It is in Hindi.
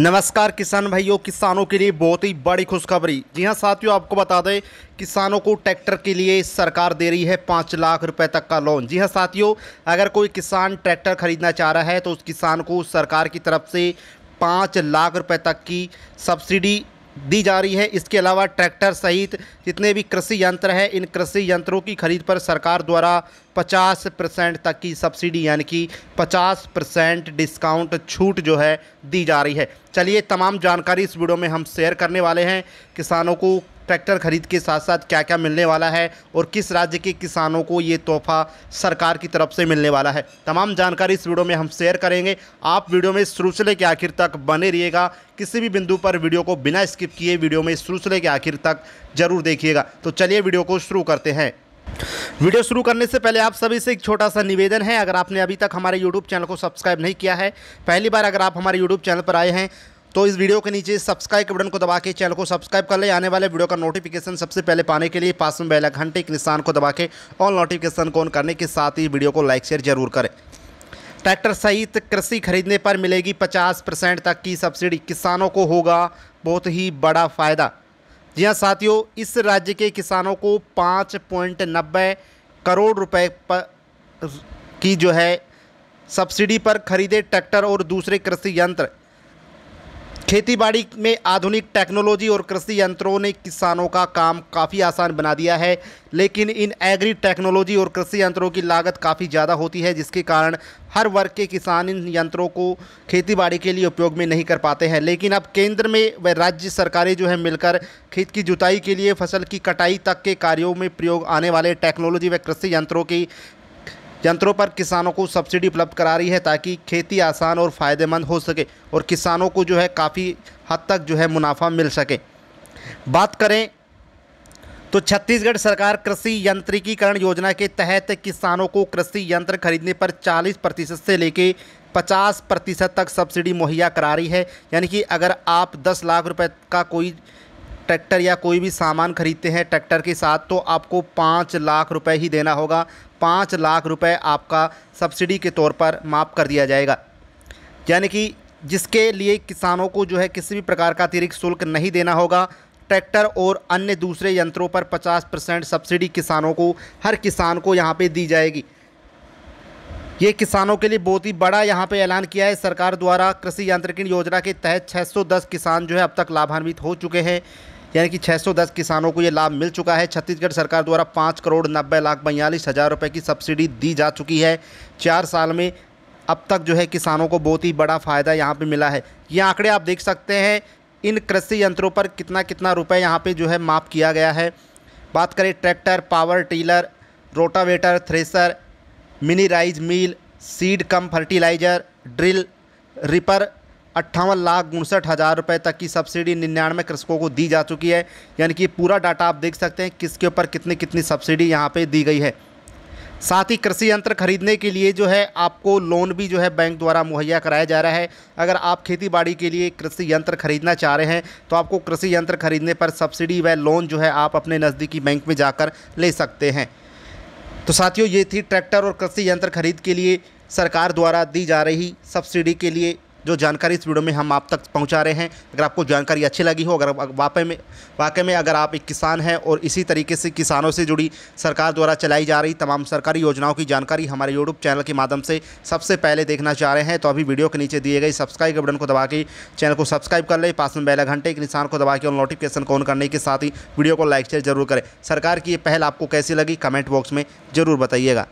नमस्कार किसान भाइयों किसानों के लिए बहुत ही बड़ी खुशखबरी जी हां साथियों आपको बता दें किसानों को ट्रैक्टर के लिए सरकार दे रही है पाँच लाख रुपए तक का लोन जी हां साथियों अगर कोई किसान ट्रैक्टर खरीदना चाह रहा है तो उस किसान को सरकार की तरफ से पाँच लाख रुपए तक की सब्सिडी दी जा रही है इसके अलावा ट्रैक्टर सहित जितने भी कृषि यंत्र हैं इन कृषि यंत्रों की खरीद पर सरकार द्वारा 50 परसेंट तक की सब्सिडी यानी कि 50 परसेंट डिस्काउंट छूट जो है दी जा रही है चलिए तमाम जानकारी इस वीडियो में हम शेयर करने वाले हैं किसानों को ट्रैक्टर खरीद के साथ साथ क्या क्या मिलने वाला है और किस राज्य के किसानों को ये तोहफा सरकार की तरफ से मिलने वाला है तमाम जानकारी इस वीडियो में हम शेयर करेंगे आप वीडियो में शुरू से लेकर आखिर तक बने रहिएगा किसी भी बिंदु पर वीडियो को बिना स्किप किए वीडियो में शुरू से लेकर आखिर तक जरूर देखिएगा तो चलिए वीडियो को शुरू करते हैं वीडियो शुरू करने से पहले आप सभी से एक छोटा सा निवेदन है अगर आपने अभी तक हमारे यूट्यूब चैनल को सब्सक्राइब नहीं किया है पहली बार अगर आप हमारे यूट्यूब चैनल पर आए हैं तो इस वीडियो के नीचे सब्सक्राइब के बटन को दबा के चैनल को सब्सक्राइब कर ले आने वाले वीडियो का नोटिफिकेशन सबसे पहले पाने के लिए पास में बेल घंटे के निशान को दबा के ऑल नोटिफिकेशन को ऑन करने के साथ ही वीडियो को लाइक शेयर जरूर करें ट्रैक्टर सहित कृषि खरीदने पर मिलेगी पचास परसेंट तक की सब्सिडी किसानों को होगा बहुत ही बड़ा फ़ायदा जी हाँ साथियों इस राज्य के किसानों को पाँच पॉइंट नब्बे करोड़ रुपए पर की जो है सब्सिडी पर खरीदे ट्रैक्टर और दूसरे कृषि यंत्र खेतीबाड़ी में आधुनिक टेक्नोलॉजी और कृषि यंत्रों ने किसानों का काम काफ़ी आसान बना दिया है लेकिन इन एग्री टेक्नोलॉजी और कृषि यंत्रों की लागत काफ़ी ज़्यादा होती है जिसके कारण हर वर्ग के किसान इन यंत्रों को खेतीबाड़ी के लिए उपयोग में नहीं कर पाते हैं लेकिन अब केंद्र में व राज्य सरकारें जो है मिलकर खेत की जुताई के लिए फसल की कटाई तक के कार्यों में प्रयोग आने वाले टेक्नोलॉजी व कृषि यंत्रों की यंत्रों पर किसानों को सब्सिडी उपलब्ध करा रही है ताकि खेती आसान और फ़ायदेमंद हो सके और किसानों को जो है काफ़ी हद तक जो है मुनाफा मिल सके बात करें तो छत्तीसगढ़ सरकार कृषि यंत्रिकीकरण योजना के तहत किसानों को कृषि यंत्र खरीदने पर 40 प्रतिशत से लेके 50 प्रतिशत तक सब्सिडी मुहैया करा रही है यानी कि अगर आप 10 लाख रुपए का कोई ट्रैक्टर या कोई भी सामान खरीदते हैं ट्रैक्टर के साथ तो आपको पाँच लाख रुपए ही देना होगा पाँच लाख रुपए आपका सब्सिडी के तौर पर माफ़ कर दिया जाएगा यानी कि जिसके लिए किसानों को जो है किसी भी प्रकार का अतिरिक्त शुल्क नहीं देना होगा ट्रैक्टर और अन्य दूसरे यंत्रों पर पचास परसेंट सब्सिडी किसानों को हर किसान को यहाँ पर दी जाएगी ये किसानों के लिए बहुत ही बड़ा यहाँ पे ऐलान किया है सरकार द्वारा कृषि यांत्रिकी योजना के तहत 610 किसान जो है अब तक लाभान्वित हो चुके हैं यानी कि 610 किसानों को ये लाभ मिल चुका है छत्तीसगढ़ सरकार द्वारा पाँच करोड़ नब्बे लाख बयालीस हज़ार रुपये की सब्सिडी दी जा चुकी है चार साल में अब तक जो है किसानों को बहुत ही बड़ा फ़ायदा यहाँ पे मिला है ये आंकड़े आप देख सकते हैं इन कृषि यंत्रों पर कितना कितना रुपये यहाँ पर जो है माफ़ किया गया है बात करें tractor power tiller rotavator thresher mini rice mill seed cum fertiliser drill reaper अट्ठावन लाख उनसठ हज़ार रुपये तक की सब्सिडी निन्यानवे कृषकों को दी जा चुकी है यानी कि पूरा डाटा आप देख सकते हैं किसके ऊपर कितनी कितनी सब्सिडी यहाँ पर दी गई है साथ ही कृषि यंत्र खरीदने के लिए जो है आपको लोन भी जो है बैंक द्वारा मुहैया कराया जा रहा है अगर आप खेती बाड़ी के लिए कृषि यंत्र खरीदना चाह रहे हैं तो आपको कृषि यंत्र खरीदने पर सब्सिडी व लोन जो है आप अपने नज़दीकी बैंक में जाकर ले सकते हैं तो साथियों ये थी ट्रैक्टर और कृषि यंत्र खरीद के लिए सरकार द्वारा दी जा रही सब्सिडी के लिए जो जानकारी इस वीडियो में हम आप तक पहुँचा रहे हैं अगर आपको जानकारी अच्छी लगी हो अगर वाकई में वाकई में अगर आप एक किसान हैं और इसी तरीके से किसानों से जुड़ी सरकार द्वारा चलाई जा रही तमाम सरकारी योजनाओं की जानकारी हमारे यूट्यूब चैनल के माध्यम से सबसे पहले देखना चाह रहे हैं तो अभी वीडियो के नीचे दिए गए सब्सक्राइब के बटन को दबा के चैनल को सब्सक्राइब कर ले पास में बेला घंटे के निशान को दबा के और नोटिफिकेशन को ऑन करने के साथ ही वीडियो को लाइक शेयर जरूर करें सरकार की ये पहल आपको कैसी लगी कमेंट बॉक्स में ज़रूर बताइएगा